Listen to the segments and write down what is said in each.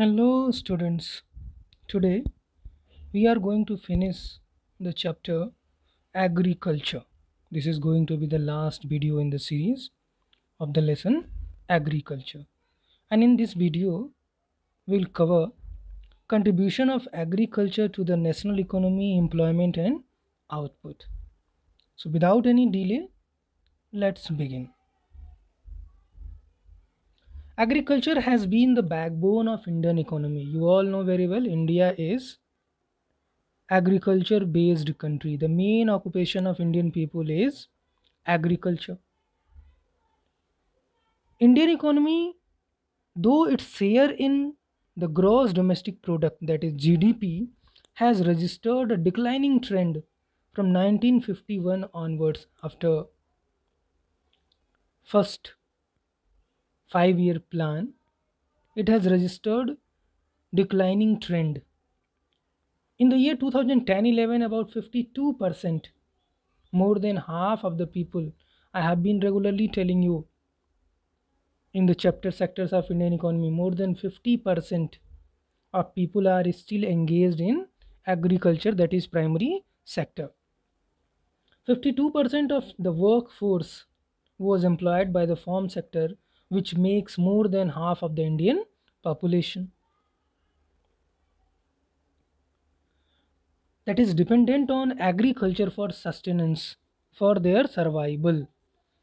Hello students, today we are going to finish the chapter agriculture. This is going to be the last video in the series of the lesson agriculture. And in this video, we'll cover contribution of agriculture to the national economy, employment and output. So without any delay, let's begin agriculture has been the backbone of indian economy you all know very well india is agriculture based country the main occupation of indian people is agriculture indian economy though its share in the gross domestic product that is gdp has registered a declining trend from 1951 onwards after first five year plan, it has registered declining trend. In the year 2010-11, about 52%, more than half of the people, I have been regularly telling you, in the chapter sectors of Indian economy, more than 50% of people are still engaged in agriculture, that is primary sector. 52% of the workforce was employed by the farm sector which makes more than half of the Indian population. That is dependent on agriculture for sustenance, for their survival.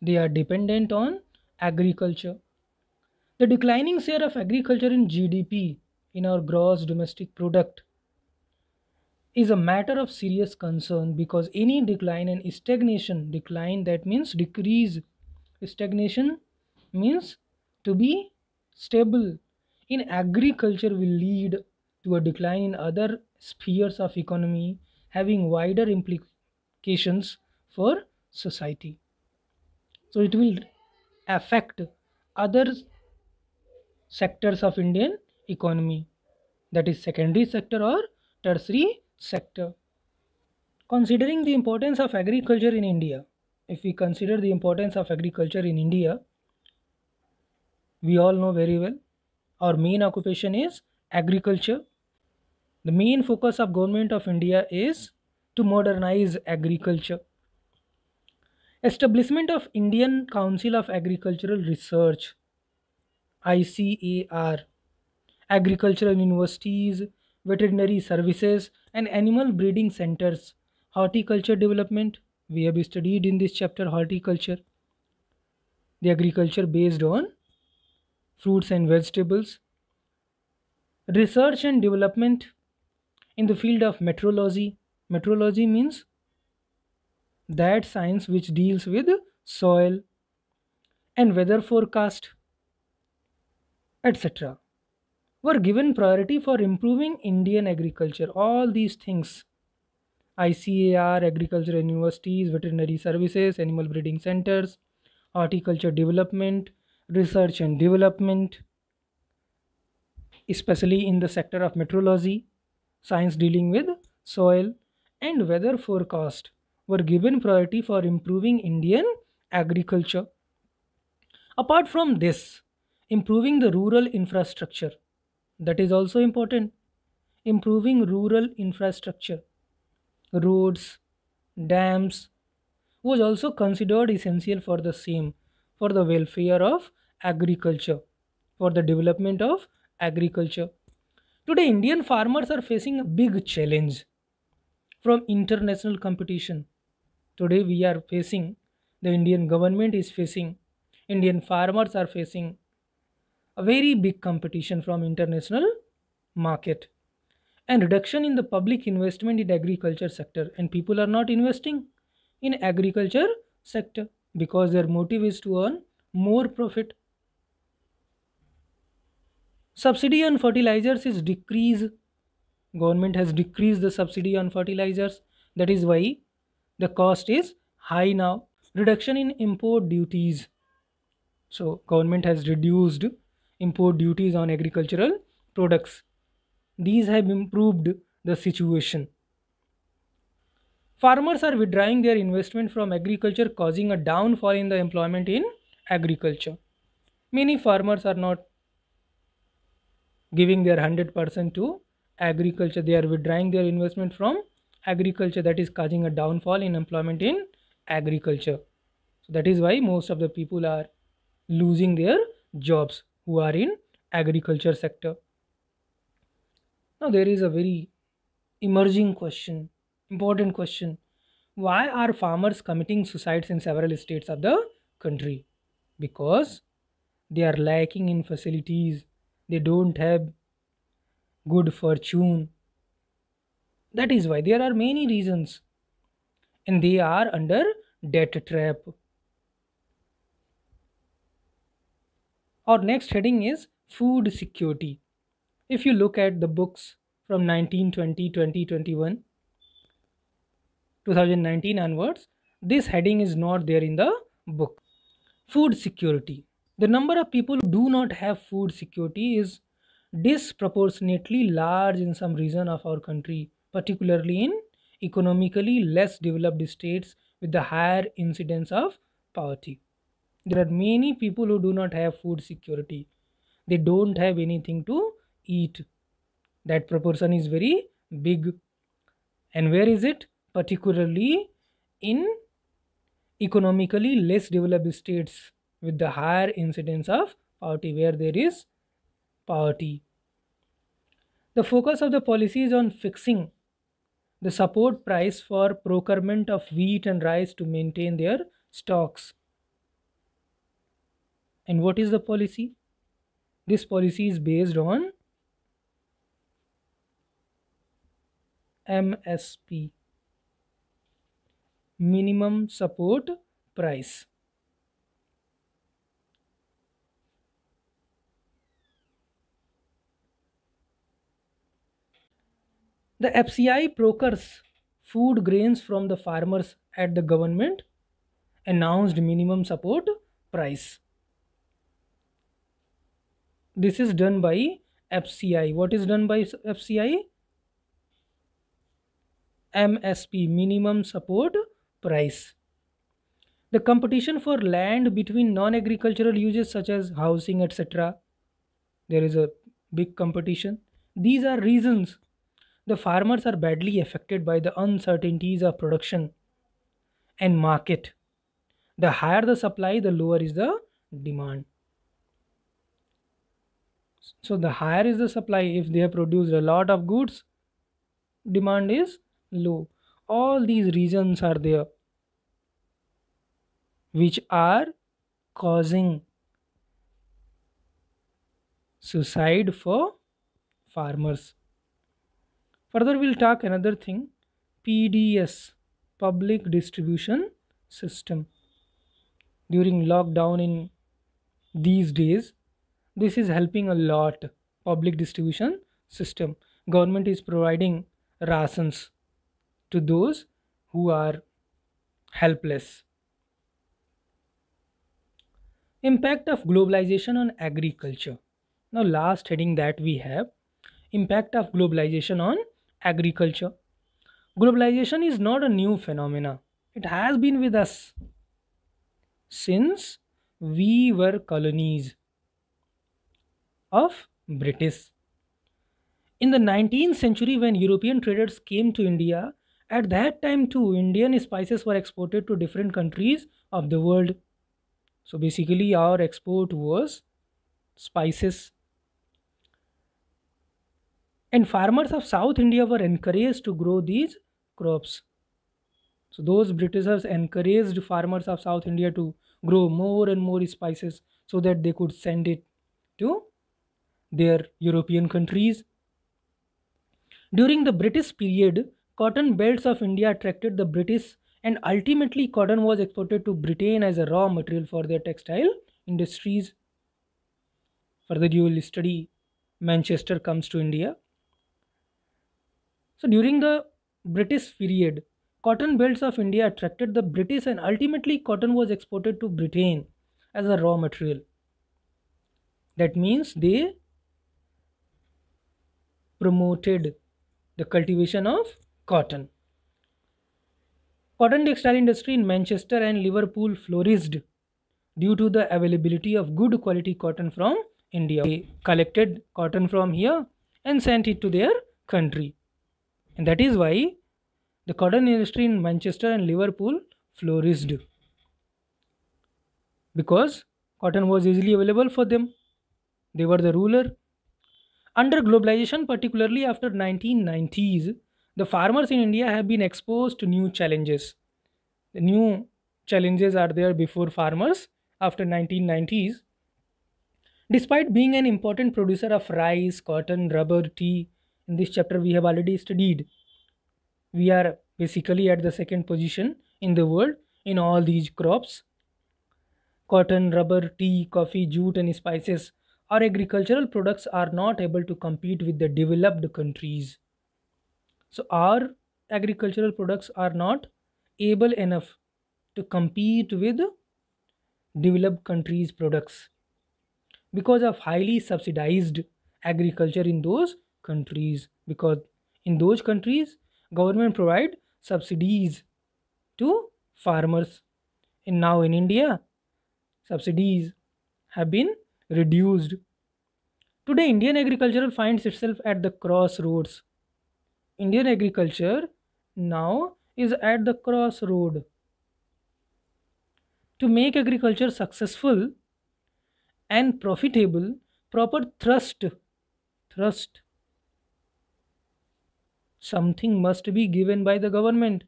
They are dependent on agriculture. The declining share of agriculture in GDP, in our gross domestic product, is a matter of serious concern because any decline and stagnation, decline that means decrease, stagnation means to be stable in agriculture will lead to a decline in other spheres of economy having wider implications for society so it will affect other sectors of indian economy that is secondary sector or tertiary sector considering the importance of agriculture in india if we consider the importance of agriculture in india we all know very well our main occupation is agriculture the main focus of government of india is to modernize agriculture establishment of indian council of agricultural research icar agricultural universities veterinary services and animal breeding centers horticulture development we have studied in this chapter horticulture the agriculture based on fruits and vegetables, research and development in the field of metrology. Metrology means that science which deals with soil and weather forecast, etc., were given priority for improving Indian agriculture. All these things ICAR, Agriculture universities, veterinary services, animal breeding centers, horticulture development, research and development, especially in the sector of meteorology, science dealing with soil, and weather forecast were given priority for improving Indian agriculture. Apart from this, improving the rural infrastructure, that is also important. Improving rural infrastructure, roads, dams, was also considered essential for the same for the welfare of agriculture, for the development of agriculture. Today, Indian farmers are facing a big challenge from international competition. Today, we are facing, the Indian government is facing, Indian farmers are facing a very big competition from international market and reduction in the public investment in agriculture sector and people are not investing in agriculture sector because their motive is to earn more profit Subsidy on fertilizers is decreased. Government has decreased the subsidy on fertilizers. That is why the cost is high now. Reduction in import duties. So government has reduced import duties on agricultural products. These have improved the situation. Farmers are withdrawing their investment from agriculture causing a downfall in the employment in agriculture. Many farmers are not giving their 100% to agriculture. They are withdrawing their investment from agriculture that is causing a downfall in employment in agriculture. So that is why most of the people are losing their jobs who are in agriculture sector. Now there is a very emerging question, important question. Why are farmers committing suicides in several states of the country? Because they are lacking in facilities they don't have good fortune. That is why there are many reasons and they are under debt trap. Our next heading is food security. If you look at the books from 1920, 2021, 2019 onwards, this heading is not there in the book. Food security. The number of people who do not have food security is disproportionately large in some region of our country, particularly in economically less developed states with the higher incidence of poverty. There are many people who do not have food security. They don't have anything to eat. That proportion is very big. And where is it? Particularly in economically less developed states with the higher incidence of poverty where there is poverty. The focus of the policy is on fixing the support price for procurement of wheat and rice to maintain their stocks. And what is the policy? This policy is based on MSP minimum support price The FCI procures food grains from the farmers at the government announced minimum support price. This is done by FCI. What is done by FCI? MSP, minimum support price. The competition for land between non-agricultural uses such as housing, etc. There is a big competition. These are reasons the farmers are badly affected by the uncertainties of production and market. The higher the supply, the lower is the demand. So, the higher is the supply, if they have produced a lot of goods, demand is low. All these reasons are there which are causing suicide for farmers further we'll talk another thing pds public distribution system during lockdown in these days this is helping a lot public distribution system government is providing rations to those who are helpless impact of globalization on agriculture now last heading that we have impact of globalization on agriculture. Globalization is not a new phenomena. It has been with us since we were colonies of British. In the 19th century, when European traders came to India, at that time too, Indian spices were exported to different countries of the world. So basically, our export was spices and farmers of South India were encouraged to grow these crops. So those Britishers encouraged farmers of South India to grow more and more spices so that they could send it to their European countries. During the British period, cotton belts of India attracted the British and ultimately cotton was exported to Britain as a raw material for their textile industries. Further you will study Manchester comes to India so during the British period, cotton belts of India attracted the British and ultimately cotton was exported to Britain as a raw material. That means they promoted the cultivation of cotton. Cotton textile industry in Manchester and Liverpool flourished due to the availability of good quality cotton from India. They collected cotton from here and sent it to their country and that is why the cotton industry in Manchester and Liverpool flourished because cotton was easily available for them. They were the ruler. Under globalization, particularly after 1990s, the farmers in India have been exposed to new challenges. The new challenges are there before farmers after 1990s. Despite being an important producer of rice, cotton, rubber, tea, in this chapter we have already studied we are basically at the second position in the world in all these crops cotton rubber tea coffee jute and spices our agricultural products are not able to compete with the developed countries so our agricultural products are not able enough to compete with developed countries products because of highly subsidized agriculture in those countries because in those countries government provide subsidies to farmers and now in india subsidies have been reduced today indian agriculture finds itself at the crossroads indian agriculture now is at the crossroad to make agriculture successful and profitable proper thrust thrust something must be given by the government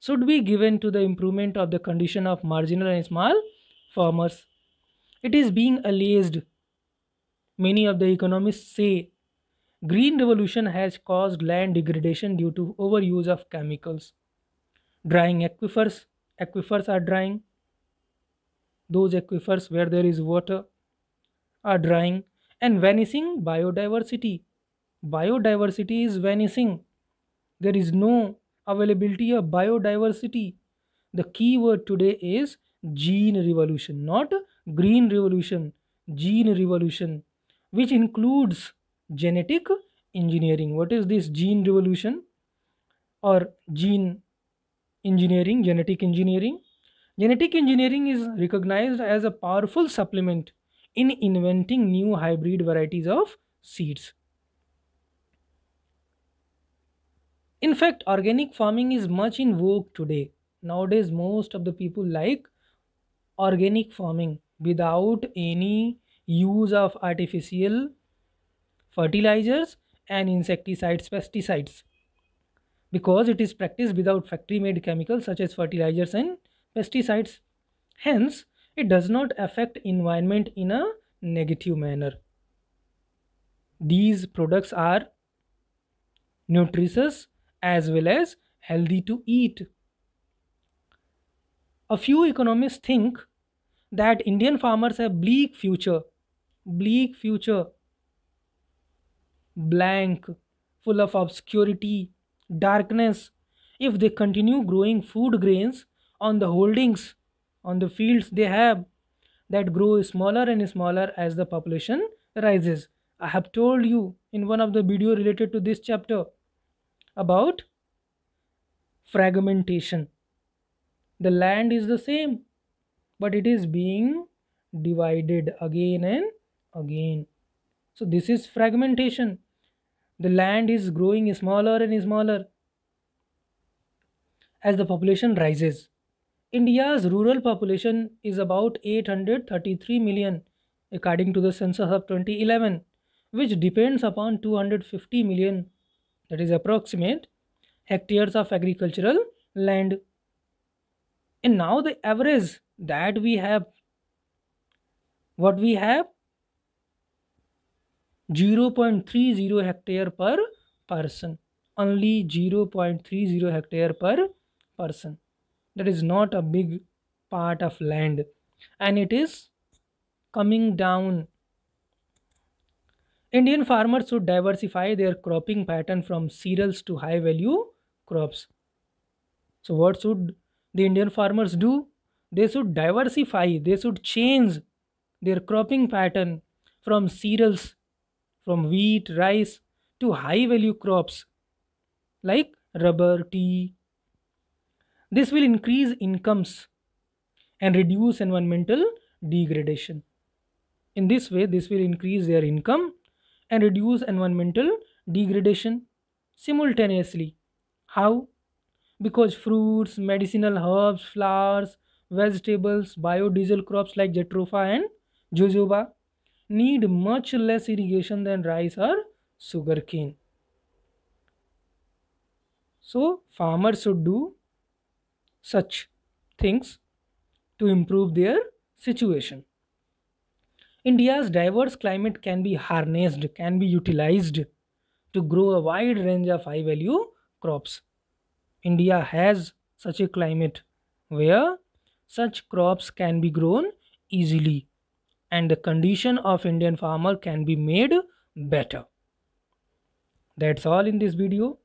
should be given to the improvement of the condition of marginal and small farmers. It is being alleged. Many of the economists say green revolution has caused land degradation due to overuse of chemicals. Drying aquifers, aquifers are drying. Those aquifers where there is water are drying and vanishing biodiversity. Biodiversity is vanishing there is no availability of biodiversity. The key word today is gene revolution, not green revolution, gene revolution, which includes genetic engineering. What is this gene revolution or gene engineering, genetic engineering? Genetic engineering is recognized as a powerful supplement in inventing new hybrid varieties of seeds. In fact, organic farming is much in vogue today. Nowadays, most of the people like organic farming without any use of artificial fertilizers and insecticides, pesticides, because it is practiced without factory made chemicals such as fertilizers and pesticides. Hence, it does not affect environment in a negative manner. These products are nutritious as well as healthy to eat. A few economists think that Indian farmers have bleak future, bleak future, blank, full of obscurity, darkness, if they continue growing food grains on the holdings, on the fields they have that grow smaller and smaller as the population rises. I have told you in one of the video related to this chapter about fragmentation. The land is the same, but it is being divided again and again. So, this is fragmentation. The land is growing smaller and smaller as the population rises. India's rural population is about 833 million according to the census of 2011 which depends upon 250 million that is approximate hectares of agricultural land and now the average that we have what we have 0.30 hectare per person only 0.30 hectare per person that is not a big part of land and it is coming down Indian farmers should diversify their cropping pattern from cereals to high value crops. So, what should the Indian farmers do? They should diversify, they should change their cropping pattern from cereals, from wheat, rice to high value crops like rubber, tea. This will increase incomes and reduce environmental degradation. In this way, this will increase their income and reduce environmental degradation simultaneously. How? Because fruits, medicinal herbs, flowers, vegetables, biodiesel crops like jatropha and jojoba need much less irrigation than rice or sugarcane. So farmers should do such things to improve their situation. India's diverse climate can be harnessed, can be utilized to grow a wide range of high value crops. India has such a climate where such crops can be grown easily and the condition of Indian farmer can be made better. That's all in this video.